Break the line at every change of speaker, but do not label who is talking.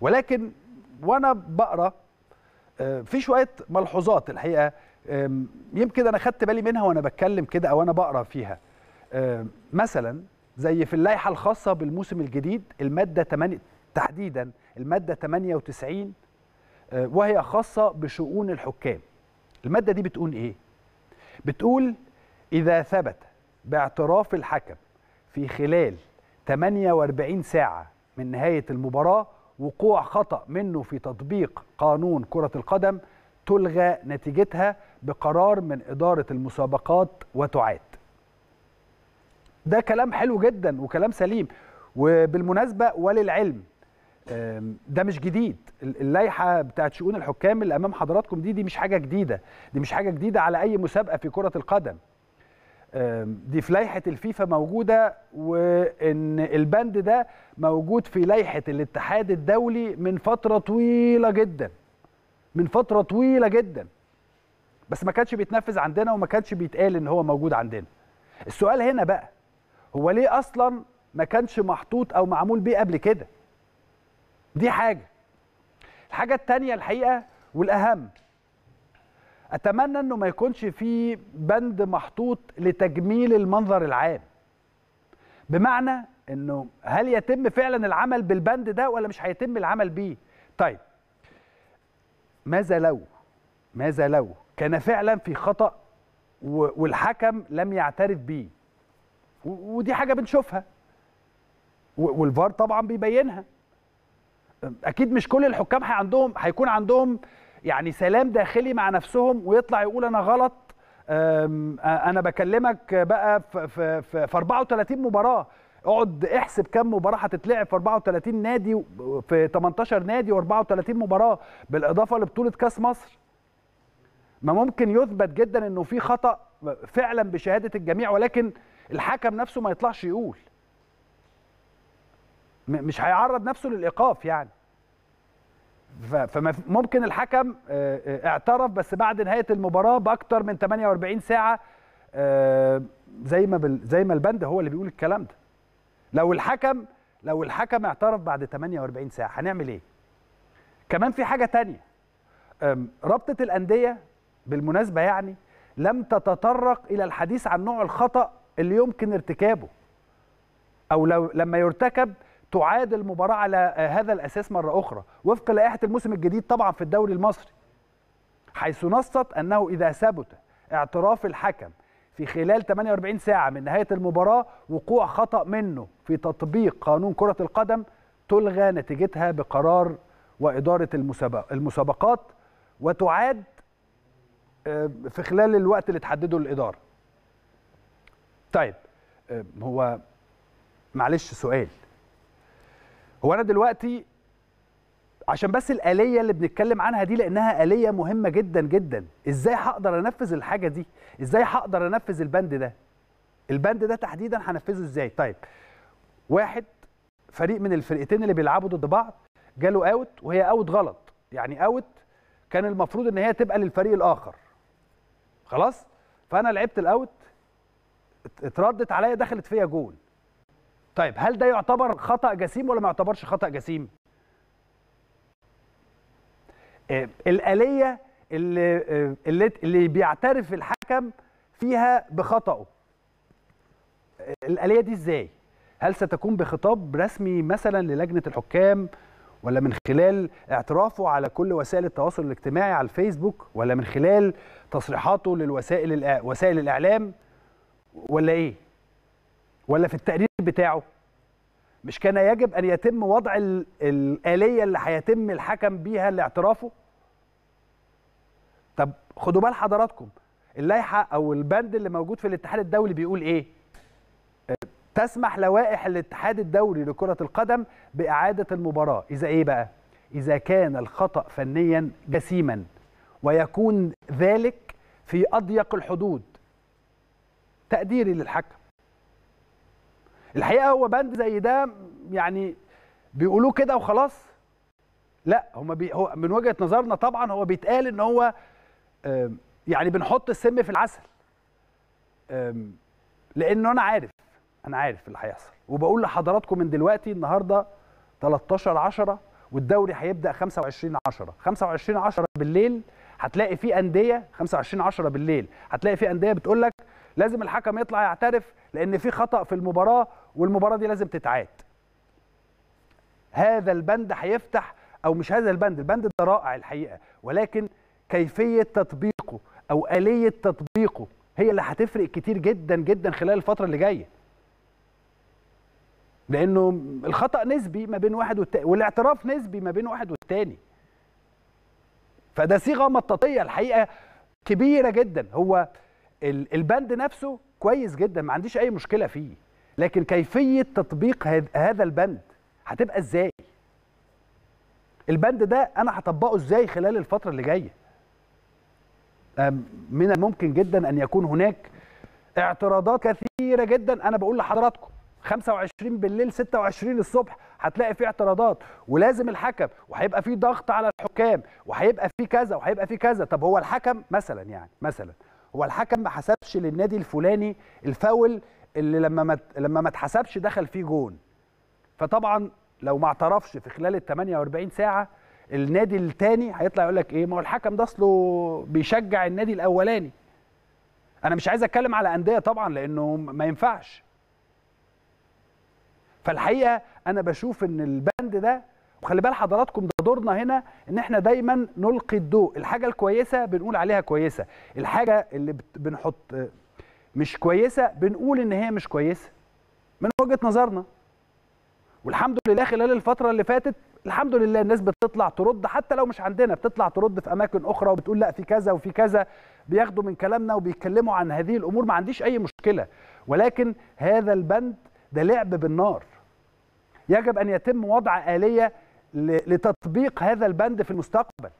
ولكن وانا بقرا آه، في شويه ملحوظات الحقيقه يمكن انا خدت بالي منها وانا بتكلم كده او انا بقرا فيها مثلا زي في اللائحه الخاصه بالموسم الجديد الماده 8 تحديدا الماده 98 آه، وهي خاصه بشؤون الحكام الماده دي بتقول ايه بتقول اذا ثبت باعتراف الحكم في خلال 48 ساعه من نهايه المباراه وقوع خطأ منه في تطبيق قانون كرة القدم تلغى نتيجتها بقرار من إدارة المسابقات وتعاد ده كلام حلو جدا وكلام سليم وبالمناسبة وللعلم ده مش جديد اللائحه بتاعت شؤون الحكام اللي امام حضراتكم دي دي مش حاجه جديده دي مش حاجه جديده على اي مسابقه في كره القدم دي في لائحه الفيفا موجوده وان البند ده موجود في لائحه الاتحاد الدولي من فتره طويله جدا من فتره طويله جدا بس ما كانش بيتنفذ عندنا وما كانش بيتقال ان هو موجود عندنا السؤال هنا بقى هو ليه اصلا ما كانش محطوط او معمول بيه قبل كده دي حاجه الحاجه الثانيه الحقيقه والاهم اتمنى انه ما يكونش في بند محطوط لتجميل المنظر العام بمعنى انه هل يتم فعلا العمل بالبند ده ولا مش هيتم العمل بيه طيب ماذا لو ماذا لو كان فعلا في خطا والحكم لم يعترف بيه ودي حاجه بنشوفها والفار طبعا بيبينها اكيد مش كل الحكام عندهم هيكون عندهم يعني سلام داخلي مع نفسهم ويطلع يقول انا غلط انا بكلمك بقى في, في, في 34 مباراه اقعد احسب كم مباراه هتتلعب في 34 نادي في 18 نادي و34 مباراه بالاضافه لبطوله كاس مصر ما ممكن يثبت جدا انه في خطا فعلا بشهاده الجميع ولكن الحكم نفسه ما يطلعش يقول مش هيعرض نفسه للايقاف يعني فممكن الحكم آه، آه، اعترف بس بعد نهايه المباراه باكتر من 48 ساعه آه، زي ما زي ما البند هو اللي بيقول الكلام ده لو الحكم لو الحكم اعترف بعد 48 ساعه هنعمل ايه كمان في حاجه تانية رابطه الانديه بالمناسبه يعني لم تتطرق الى الحديث عن نوع الخطا اللي يمكن ارتكابه او لو لما يرتكب تعاد المباراه على آه، هذا الاساس مره اخرى وفق لائحه الموسم الجديد طبعا في الدوري المصري حيث نصت انه اذا ثبت اعتراف الحكم في خلال 48 ساعه من نهايه المباراه وقوع خطا منه في تطبيق قانون كره القدم تلغى نتيجتها بقرار واداره المسابقات وتعاد آه، في خلال الوقت اللي تحدده الاداره طيب آه، هو معلش سؤال هو انا دلوقتي عشان بس الاليه اللي بنتكلم عنها دي لانها اليه مهمه جدا جدا ازاي هقدر انفذ الحاجه دي ازاي هقدر انفذ البند ده البند ده تحديدا هنفذه ازاي طيب واحد فريق من الفرقتين اللي بيلعبوا ضد بعض جاله اوت وهي اوت غلط يعني اوت كان المفروض ان هي تبقى للفريق الاخر خلاص فانا لعبت الاوت اتردت عليا دخلت فيا جول طيب هل ده يعتبر خطا جسيم ولا ما يعتبرش خطا جسيم آه، الاليه اللي آه، اللي, اللي بيعترف الحكم فيها بخطأه آه، الآلية دي ازاي؟ هل ستكون بخطاب رسمي مثلا للجنة الحكام ولا من خلال اعترافه على كل وسائل التواصل الاجتماعي على الفيسبوك ولا من خلال تصريحاته للوسائل وسائل الإعلام ولا ايه؟ ولا في التقرير بتاعه مش كان يجب ان يتم وضع الاليه اللي هيتم الحكم بيها لاعترافه طب خدوا بال حضراتكم اللائحه او البند اللي موجود في الاتحاد الدولي بيقول ايه تسمح لوائح الاتحاد الدولي لكره القدم باعاده المباراه اذا ايه بقى اذا كان الخطا فنيا جسيما ويكون ذلك في اضيق الحدود تقديري للحكم الحقيقه هو بند زي ده يعني بيقولوه كده وخلاص لا هما بي هو من وجهه نظرنا طبعا هو بيتقال ان هو يعني بنحط السم في العسل لانه انا عارف انا عارف اللي هيحصل وبقول لحضراتكم من دلوقتي النهارده 13 10 والدوري هيبدا 25 10 25 10 بالليل هتلاقي في انديه 25 10 بالليل هتلاقي في انديه بتقول لك لازم الحكم يطلع يعترف لان في خطا في المباراه والمباراه دي لازم تتعاد هذا البند هيفتح او مش هذا البند البند ده رائع الحقيقه ولكن كيفيه تطبيقه او اليه تطبيقه هي اللي هتفرق كتير جدا جدا خلال الفتره اللي جايه لانه الخطا نسبي ما بين واحد والتاني والاعتراف نسبي ما بين واحد والتاني فده صيغه مطاطيه الحقيقه كبيره جدا هو البند نفسه كويس جدا ما عنديش اي مشكله فيه لكن كيفيه تطبيق هذا البند هتبقى ازاي البند ده انا هطبقه ازاي خلال الفتره اللي جايه من الممكن جدا ان يكون هناك اعتراضات كثيره جدا انا بقول لحضراتكم 25 بالليل 26 الصبح هتلاقي في اعتراضات ولازم الحكم وهيبقى في ضغط على الحكام وهيبقى في كذا وهيبقى في كذا طب هو الحكم مثلا يعني مثلا هو الحكم ما حسبش للنادي الفلاني الفاول اللي لما ما لما ما اتحسبش دخل فيه جون فطبعا لو ما اعترفش في خلال ال 48 ساعه النادي الثاني هيطلع يقول لك ايه ما هو الحكم ده اصله بيشجع النادي الاولاني انا مش عايز اتكلم على انديه طبعا لانه ما ينفعش فالحقيقه انا بشوف ان البند ده وخلي بال حضراتكم ده دورنا هنا ان احنا دايما نلقي الضوء الحاجه الكويسه بنقول عليها كويسه الحاجه اللي بنحط مش كويسه بنقول ان هي مش كويسه من وجهه نظرنا والحمد لله خلال الفتره اللي فاتت الحمد لله الناس بتطلع ترد حتى لو مش عندنا بتطلع ترد في اماكن اخرى وبتقول لا في كذا وفي كذا بياخدوا من كلامنا وبيتكلموا عن هذه الامور ما عنديش اي مشكله ولكن هذا البند ده لعب بالنار يجب ان يتم وضع اليه لتطبيق هذا البند في المستقبل